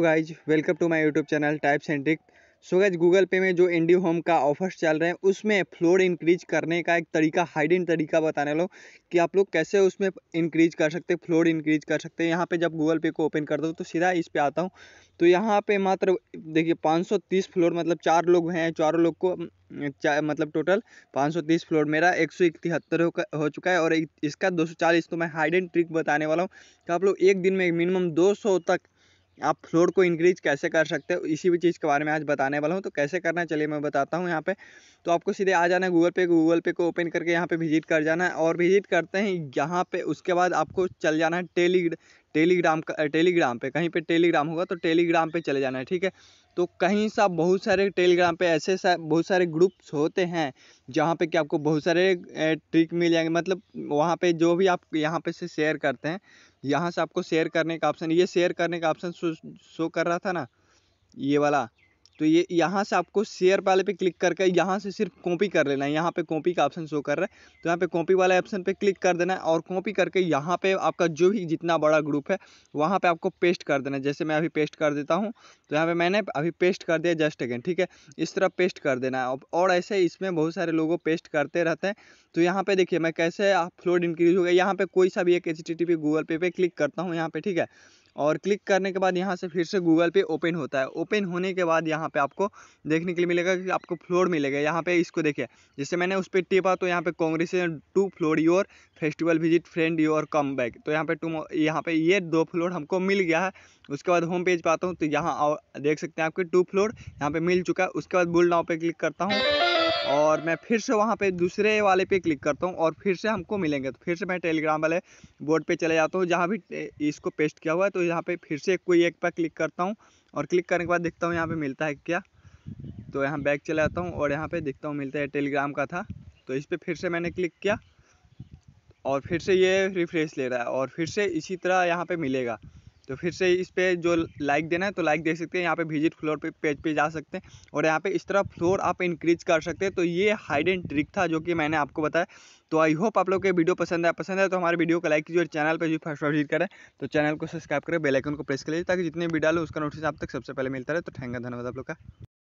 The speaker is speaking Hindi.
guys welcome to my YouTube channel type centric so guys Google पे में जो इंडी होम का ऑफर्स चल रहे हैं उसमें फ्लोर इंक्रीज करने का एक तरीका हाइड इन तरीका बताने लो कि आप लोग कैसे उसमें इंक्रीज कर सकते फ्लोर इंक्रीज कर सकते हैं यहाँ पे जब गूगल पे को ओपन कर दो तो सीधा इस पे आता हूँ तो यहाँ पे मात्र देखिए 530 फ्लोर मतलब चार लोग हैं चारों लोग को चा, मतलब टोटल 530 फ्लोर मेरा एक सौ इकहत्तर हो चुका है और इसका 240 तो मैं हाइड एंड ट्रिक बताने वाला हूँ कि आप लोग एक दिन में मिनिमम 200 तक आप फ्लोर को इंक्रीज कैसे कर सकते हो इसी भी चीज़ के बारे में आज बताने वाला हूँ तो कैसे करना है चलिए मैं बताता हूँ यहाँ पे तो आपको सीधे आ जाना है गूगल पे गूगल पे को ओपन करके यहाँ पे विजिट कर जाना है और विजिट करते हैं यहाँ पे उसके बाद आपको चल जाना है टेली टेलीग्राम का टेलीग्राम पे कहीं पे टेलीग्राम होगा तो टेलीग्राम पे चले जाना है ठीक है तो कहीं सा बहुत सारे टेलीग्राम पे ऐसे सा बहुत सारे ग्रुप्स होते हैं जहाँ पे कि आपको बहुत सारे ट्रिक मिल जाएंगे मतलब वहाँ पे जो भी आप यहाँ पे से शेयर करते हैं यहाँ से आपको शेयर करने का ऑप्शन ये शेयर करने का ऑप्शन शो कर रहा था ना ये वाला तो ये यहाँ से आपको शेयर वाले पे क्लिक करके यहाँ से सिर्फ कॉपी कर लेना है यहाँ पे कॉपी का ऑप्शन शो कर रहा है तो यहाँ पे कॉपी वाले ऑप्शन पे क्लिक कर देना है और कॉपी करके यहाँ पे आपका जो भी जितना बड़ा ग्रुप है वहाँ पे आपको पेस्ट कर देना है जैसे मैं अभी पेस्ट कर देता हूँ तो यहाँ पर मैंने अभी पेस्ट कर दिया जस्ट अगेन ठीक है इस तरह पेस्ट कर देना है और ऐसे इसमें बहुत सारे लोगों पेस्ट करते रहते हैं तो यहाँ पर देखिए मैं कैसे फ्लोड इंक्रीज हो गया यहाँ पर कोई सा भी एक एच टी गूगल पे पर क्लिक करता हूँ यहाँ पर ठीक है और क्लिक करने के बाद यहाँ से फिर से गूगल पे ओपन होता है ओपन होने के बाद यहाँ यहाँ पे आपको देखने के लिए मिलेगा कि आपको फ्लोर मिलेगा यहाँ पे इसको देखिए जैसे मैंने उस पर टिपा तो यहाँ पे congress to floor your festival visit friend your come back तो यहाँ पे टू यहाँ पे ये दो फ्लोर हमको मिल गया है उसके बाद होम पेज पाता हूँ तो यहाँ देख सकते हैं आपके टू फ्लोर यहाँ पर मिल चुका है उसके बाद बुल नाव पर क्लिक करता हूँ और मैं फिर से वहाँ पे दूसरे वाले पे क्लिक करता हूँ और फिर से हमको मिलेंगे तो फिर से मैं टेलीग्राम वाले बोर्ड पे चले जाता हूँ जहाँ भी इसको पेस्ट किया हुआ है तो यहाँ पे फिर से कोई एक पर क्लिक करता हूँ और क्लिक करने के बाद देखता हूँ यहाँ पे मिलता है क्या तो यहाँ बैग चला जाता हूँ और यहाँ पे देखता हूँ मिलता है टेलीग्राम का था तो इस पर फिर से मैंने क्लिक किया और फिर से ये रिफ्रेश ले रहा है और फिर से इसी तरह यहाँ पर मिलेगा तो फिर से इस पर जो लाइक देना है तो लाइक दे सकते हैं यहाँ पे विजिट फ्लोर पे पेज पे जा सकते हैं और यहाँ पे इस तरह फ्लोर आप इंक्रीज कर सकते हैं तो ये हाइड एंड ट्रिक था जो कि मैंने आपको बताया तो आई होप आप लोग के वीडियो पसंद है पसंद है तो हमारे वीडियो को लाइक कीजिए और चैनल पर जो फर्स्ट विजिट करें तो चैनल को सब्सक्राइब करें बेलाइकन को प्रेस कर लीजिए ताकि जितने वीडियो डालो उसका नोटिस आप तक सबसे पहले मिलता रहे तो थैंक धन्यवाद आप लोग का